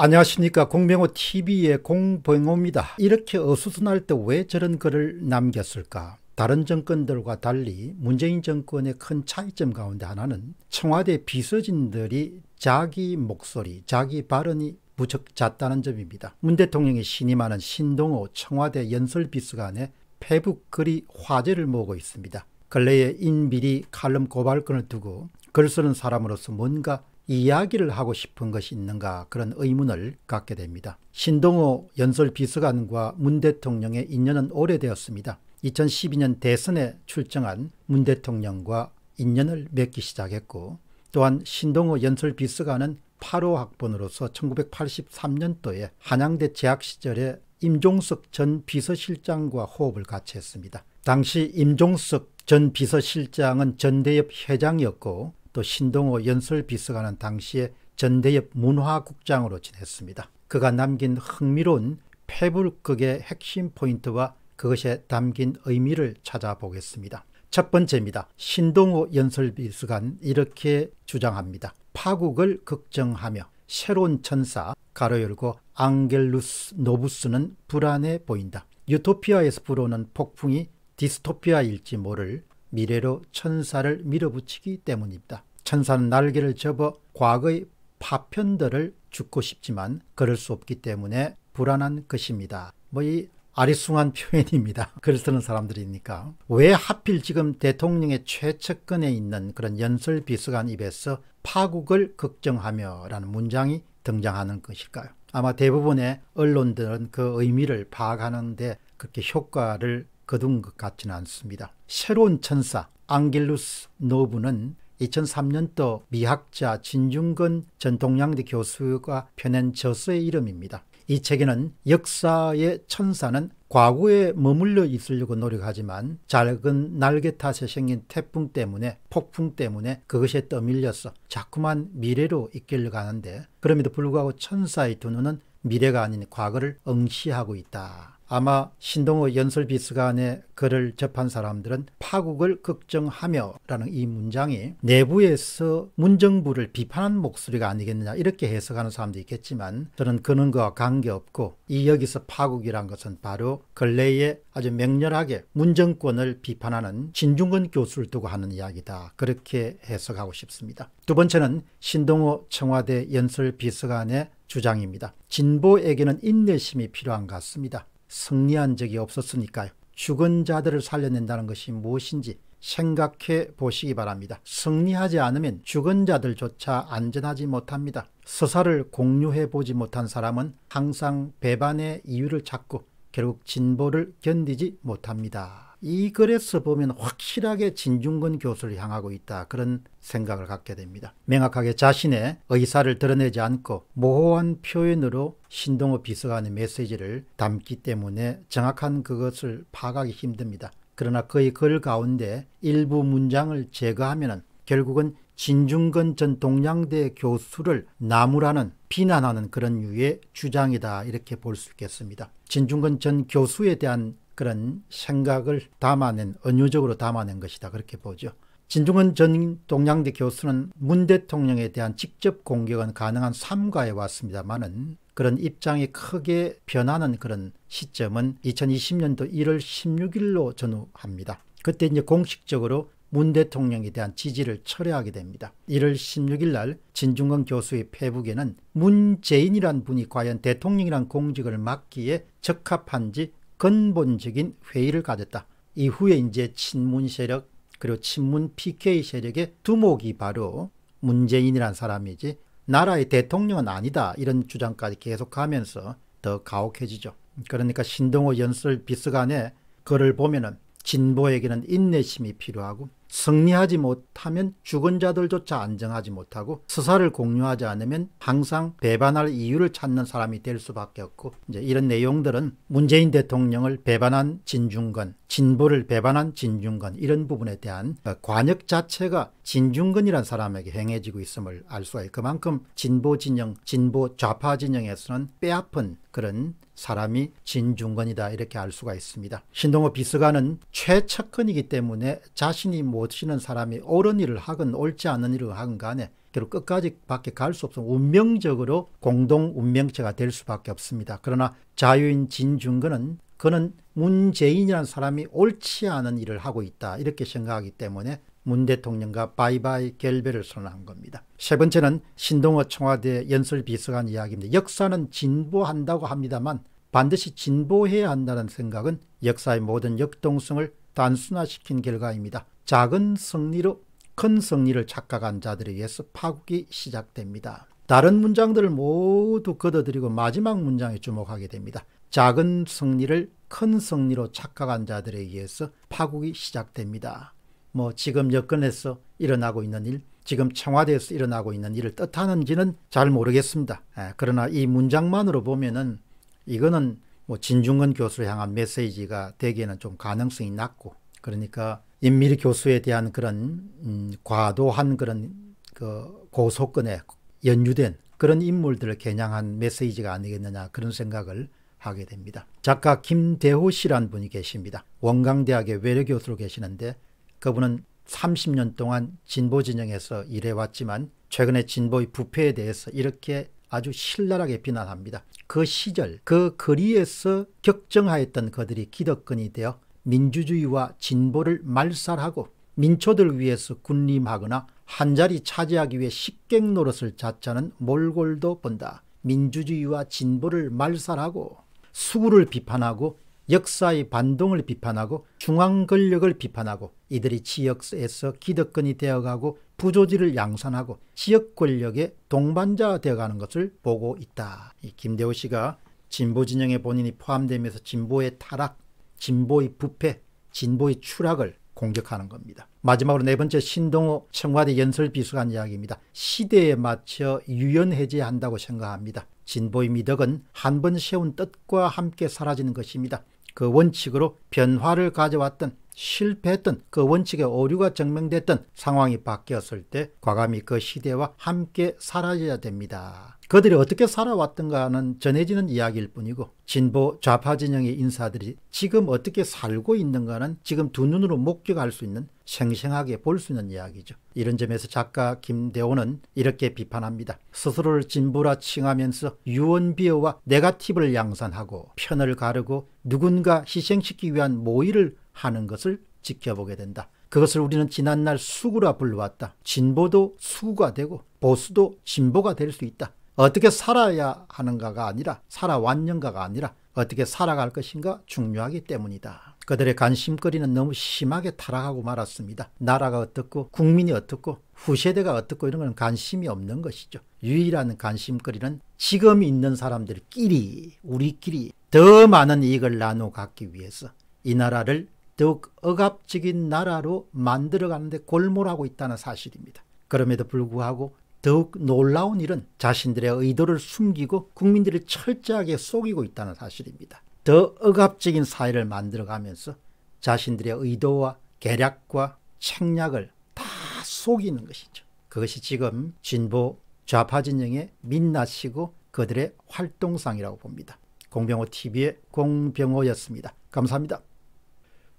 안녕하십니까 공병호 TV의 공병호입니다. 이렇게 어수선할 때 왜 저런 글을 남겼을까? 다른 정권들과 달리 문재인 정권의 큰 차이점 가운데 하나는 청와대 비서진들이 자기 목소리, 자기 발언이 무척 잦다는 점입니다. 문 대통령이 신임하는 신동호 청와대 연설비서관의 페북 글이 화제를 모으고 있습니다. 근래에 인비리 칼럼 고발권을 두고 글 쓰는 사람으로서 뭔가 이야기를 하고 싶은 것이 있는가 그런 의문을 갖게 됩니다. 신동호 연설 비서관과 문 대통령의 인연은 오래되었습니다. 2012년 대선에 출정한 문 대통령과 인연을 맺기 시작했고 또한 신동호 연설 비서관은 8호 학번으로서 1983년도에 한양대 재학 시절에 임종석 전 비서실장과 호흡을 같이 했습니다. 당시 임종석 전 비서실장은 전대협 회장이었고 또 신동호 연설 비서관은 당시에 전대협 문화국장으로 지냈습니다. 그가 남긴 흥미로운 패불극의 핵심 포인트와 그것에 담긴 의미를 찾아보겠습니다. 첫 번째입니다. 신동호 연설비서관 이렇게 주장합니다. 파국을 걱정하며 새로운 천사 가로 열고 앙겔루스 노부스는 불안해 보인다. 유토피아에서 불어오는 폭풍이 디스토피아일지 모를 미래로 천사를 밀어붙이기 때문입니다. 천사는 날개를 접어 과거의 파편들을 죽고 싶지만 그럴 수 없기 때문에 불안한 것입니다. 뭐 이 아리숭한 표현입니다. 글 쓰는 사람들이니까. 왜 하필 지금 대통령의 최측근에 있는 그런 연설 비서관 입에서 파국을 걱정하며 라는 문장이 등장하는 것일까요? 아마 대부분의 언론들은 그 의미를 파악하는데 그렇게 효과를 거둔 것 같지는 않습니다. 새로운 천사 앙겔루스 노브는 2003년도 미학자 진중근 전통양대 교수가 펴낸 저서의 이름입니다. 이 책에는 역사의 천사는 과거에 머물러 있으려고 노력하지만 작은 날개 탓에 생긴 태풍 때문에 폭풍 때문에 그것에 떠밀려서 자꾸만 미래로 이끌려 가는데 그럼에도 불구하고 천사의 두 눈은 미래가 아닌 과거를 응시하고 있다. 아마 신동호 연설비서관의 글을 접한 사람들은 파국을 걱정하며라는 이 문장이 내부에서 문정부를 비판한 목소리가 아니겠느냐 이렇게 해석하는 사람도 있겠지만 저는 그런 거와 관계없고 이 여기서 파국이란 것은 바로 근래에 아주 맹렬하게 문정권을 비판하는 진중근 교수를 두고 하는 이야기다 그렇게 해석하고 싶습니다. 두 번째는 신동호 청와대 연설비서관의 주장입니다. 진보에게는 인내심이 필요한 것 같습니다. 승리한 적이 없었으니까요. 죽은 자들을 살려낸다는 것이 무엇인지 생각해 보시기 바랍니다. 승리하지 않으면 죽은 자들조차 안전하지 못합니다. 서사를 공유해 보지 못한 사람은 항상 배반의 이유를 찾고 결국 진보를 견디지 못합니다. 이 글에서 보면 확실하게 진중근 교수를 향하고 있다 그런 생각을 갖게 됩니다. 명확하게 자신의 의사를 드러내지 않고 모호한 표현으로 신동호 비서관의 메시지를 담기 때문에 정확한 그것을 파악하기 힘듭니다. 그러나 그의 글 가운데 일부 문장을 제거하면 결국은 진중근 전 동양대 교수를 나무라는 비난하는 그런 유의 주장이다 이렇게 볼 수 있겠습니다. 진중근 전 교수에 대한 그런 생각을 담아낸 은유적으로 담아낸 것이다 그렇게 보죠. 진중헌 전 동양대 교수는 문 대통령에 대한 직접 공격은 가능한 삼가에 왔습니다만은 그런 입장이 크게 변하는 그런 시점은 2020년도 1월 16일로 전후합니다. 그때 이제 공식적으로 문 대통령에 대한 지지를 철회하게 됩니다. 1월 16일 날진중근 교수의 페북에는 문재인이란 분이 과연 대통령이란 공직을 맡기에 적합한지 근본적인 회의를 가졌다. 이후에 이제 친문 세력 그리고 친문 PK 세력의 두목이 바로 문재인이란 사람이지 나라의 대통령은 아니다 이런 주장까지 계속하면서 더 가혹해지죠. 그러니까 신동호 연설 비서관의 글을 보면은 진보에게는 인내심이 필요하고 승리하지 못하면 죽은 자들조차 안정하지 못하고 스사를 공유하지 않으면 항상 배반할 이유를 찾는 사람이 될 수밖에 없고 이제 이런 내용들은 문재인 대통령을 배반한 진중권, 진보를 배반한 진중권 이런 부분에 대한 관역 자체가 진중근이란 사람에게 행해지고 있음을 알 수가 있고 그만큼 진보 진영, 진보 좌파 진영에서는 빼앗은 그런 사람이 진중권이다 이렇게 알 수가 있습니다. 신동호 비서관은 최측근이기 때문에 자신이 모시는 사람이 옳은 일을 하건 옳지 않은 일을 하건 간에 결국 끝까지 밖에 갈 수 없어 운명적으로 공동 운명체가 될 수밖에 없습니다. 그러나 자유인 진중근은 그는 문재인이라는 사람이 옳지 않은 일을 하고 있다 이렇게 생각하기 때문에 문 대통령과 바이바이 결별을 선언한 겁니다. 세 번째는 신동호 청와대 연설 비서관 이야기입니다. 역사는 진보한다고 합니다만 반드시 진보해야 한다는 생각은 역사의 모든 역동성을 단순화시킨 결과입니다. 작은 승리로 큰 승리를 착각한 자들에 의해서 파국이 시작됩니다. 다른 문장들을 모두 걷어들이고 마지막 문장에 주목하게 됩니다. 작은 승리를 큰 승리로 착각한 자들에 의해서 파국이 시작됩니다. 뭐 지금 여권에서 일어나고 있는 일, 지금 청와대에서 일어나고 있는 일을 뜻하는지는 잘 모르겠습니다. 예, 그러나 이 문장만으로 보면은 이거는 뭐 진중근 교수를 향한 메시지가 되기에는 좀 가능성이 낮고 그러니까 임미리 교수에 대한 그런 음, 과도한 그런 그 고소권에 연유된 그런 인물들을 겨냥한 메시지가 아니겠느냐 그런 생각을 하게 됩니다. 작가 김대호 씨란 분이 계십니다. 원광대학의 외래교수로 계시는데 그분은 30년 동안 진보 진영에서 일해왔지만 최근에 진보의 부패에 대해서 이렇게 아주 신랄하게 비난합니다. 그 시절 그 거리에서 격정하였던 그들이 기득권이 되어 민주주의와 진보를 말살하고 민초들 위해서 군림하거나 한자리 차지하기 위해 식객 노릇을 자처하는 몰골도 본다. 민주주의와 진보를 말살하고 수구를 비판하고 역사의 반동을 비판하고 중앙 권력을 비판하고 이들이 지역에서 기득권이 되어가고 부조지를 양산하고 지역 권력의 동반자 되어가는 것을 보고 있다. 김대호 씨가 진보 진영의 본인이 포함되면서 진보의 타락, 진보의 부패, 진보의 추락을 공격하는 겁니다. 마지막으로 네 번째 신동호 청와대 연설비서관 이야기입니다. 시대에 맞춰 유연해제한다고 생각합니다. 진보의 미덕은 한 번 세운 뜻과 함께 사라지는 것입니다. 그 원칙으로 변화를 가져왔던 실패했던 그 원칙의 오류가 증명됐던 상황이 바뀌었을 때 과감히 그 시대와 함께 사라져야 됩니다. 그들이 어떻게 살아왔던가는 전해지는 이야기일 뿐이고 진보 좌파 진영의 인사들이 지금 어떻게 살고 있는가는 지금 두 눈으로 목격할 수 있는 생생하게 볼 수 있는 이야기죠. 이런 점에서 작가 김대호는 이렇게 비판합니다. 스스로를 진보라 칭하면서 유언비어와 네가티브를 양산하고 편을 가르고 누군가 희생시키기 위한 모의를 하는 것을 지켜보게 된다. 그것을 우리는 지난날 수구라 불러왔다. 진보도 수구가 되고 보수도 진보가 될 수 있다. 어떻게 살아야 하는가가 아니라 살아왔는가가 아니라 어떻게 살아갈 것인가 중요하기 때문이다. 그들의 관심거리는 너무 심하게 타락하고 말았습니다. 나라가 어떻고 국민이 어떻고 후세대가 어떻고 이런 건 관심이 없는 것이죠. 유일한 관심거리는 지금 있는 사람들끼리 우리끼리 더 많은 이익을 나눠 갖기 위해서 이 나라를 더욱 억압적인 나라로 만들어가는데 골몰하고 있다는 사실입니다. 그럼에도 불구하고 더욱 놀라운 일은 자신들의 의도를 숨기고 국민들을 철저하게 속이고 있다는 사실입니다. 더 억압적인 사회를 만들어가면서 자신들의 의도와 계략과 책략을 다 속이는 것이죠. 그것이 지금 진보 좌파 진영의 민낯이고 그들의 활동상이라고 봅니다. 공병호 TV의 공병호였습니다. 감사합니다.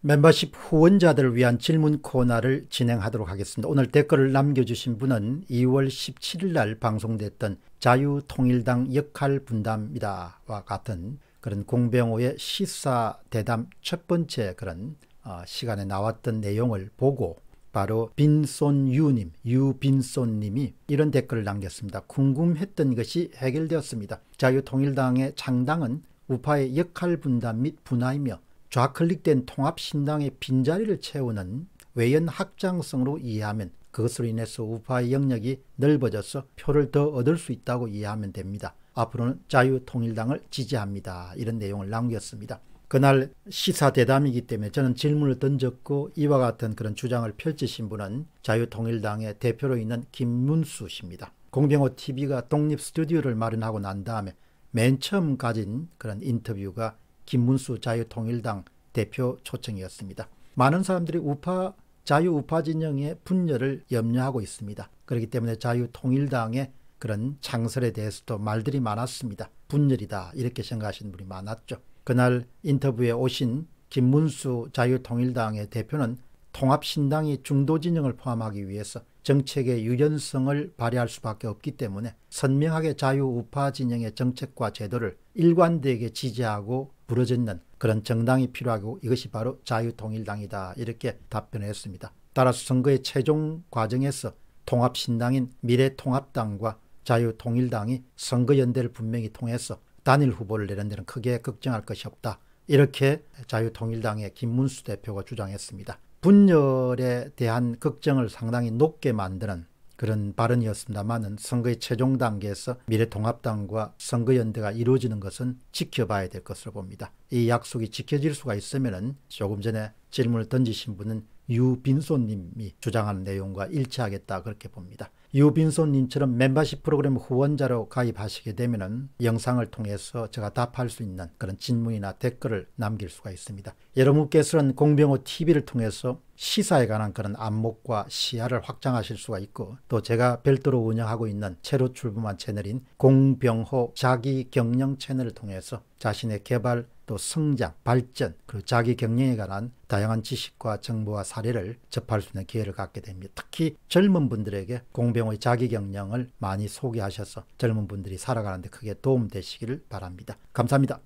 멤버십 후원자들을 위한 질문 코너를 진행하도록 하겠습니다. 오늘 댓글을 남겨주신 분은 2월 17일 날 방송됐던 자유통일당 역할 분담이다와 같은 그런 공병호의 시사 대담 첫 번째 그런 어, 시간에 나왔던 내용을 보고 바로 빈손유님, 유빈손님이 이런 댓글을 남겼습니다. 궁금했던 것이 해결되었습니다. 자유통일당의 창당은 우파의 역할 분담 및 분화이며 좌클릭된 통합신당의 빈자리를 채우는 외연 확장성으로 이해하면 그것으로 인해서 우파의 영역이 넓어져서 표를 더 얻을 수 있다고 이해하면 됩니다. 앞으로는 자유통일당을 지지합니다. 이런 내용을 남겼습니다. 그날 시사대담이기 때문에 저는 질문을 던졌고 이와 같은 그런 주장을 펼치신 분은 자유통일당의 대표로 있는 김문수 씨입니다. 공병호TV가 독립 스튜디오를 마련하고 난 다음에 맨 처음 가진 그런 인터뷰가 김문수 자유통일당 대표 초청이었습니다. 많은 사람들이 우파 자유 우파 진영의 분열을 염려하고 있습니다. 그렇기 때문에 자유통일당의 그런 창설에 대해서도 말들이 많았습니다. 분열이다 이렇게 생각하시는 분이 많았죠. 그날 인터뷰에 오신 김문수 자유통일당의 대표는 통합신당이 중도진영을 포함하기 위해서 정책의 유연성을 발휘할 수밖에 없기 때문에 선명하게 자유우파 진영의 정책과 제도를 일관되게 지지하고 부러지는 그런 정당이 필요하고 이것이 바로 자유통일당이다 이렇게 답변했습니다. 따라서 선거의 최종 과정에서 통합신당인 미래통합당과 자유통일당이 선거연대를 분명히 통해서 단일 후보를 내는 데는 크게 걱정할 것이 없다. 이렇게 자유통일당의 김문수 대표가 주장했습니다. 분열에 대한 걱정을 상당히 높게 만드는 그런 발언이었습니다만은 선거의 최종 단계에서 미래통합당과 선거연대가 이루어지는 것은 지켜봐야 될 것으로 봅니다. 이 약속이 지켜질 수가 있으면은 조금 전에 질문을 던지신 분은 유빈소님이 주장하는 내용과 일치하겠다 그렇게 봅니다. 유빈손님처럼 멤버십 프로그램 후원자로 가입하시게 되면 영상을 통해서 제가 답할 수 있는 그런 질문이나 댓글을 남길 수가 있습니다. 여러분께서는 공병호 TV를 통해서 시사에 관한 그런 안목과 시야를 확장하실 수가 있고 또 제가 별도로 운영하고 있는 새로 출범한 채널인 공병호 자기 경영 채널을 통해서 자신의 개발 또 성장, 발전, 그리고 자기 경영에 관한 다양한 지식과 정보와 사례를 접할 수 있는 기회를 갖게 됩니다. 특히 젊은 분들에게 공병호의 자기 경영을 많이 소개하셔서 젊은 분들이 살아가는 데 크게 도움되시기를 바랍니다. 감사합니다.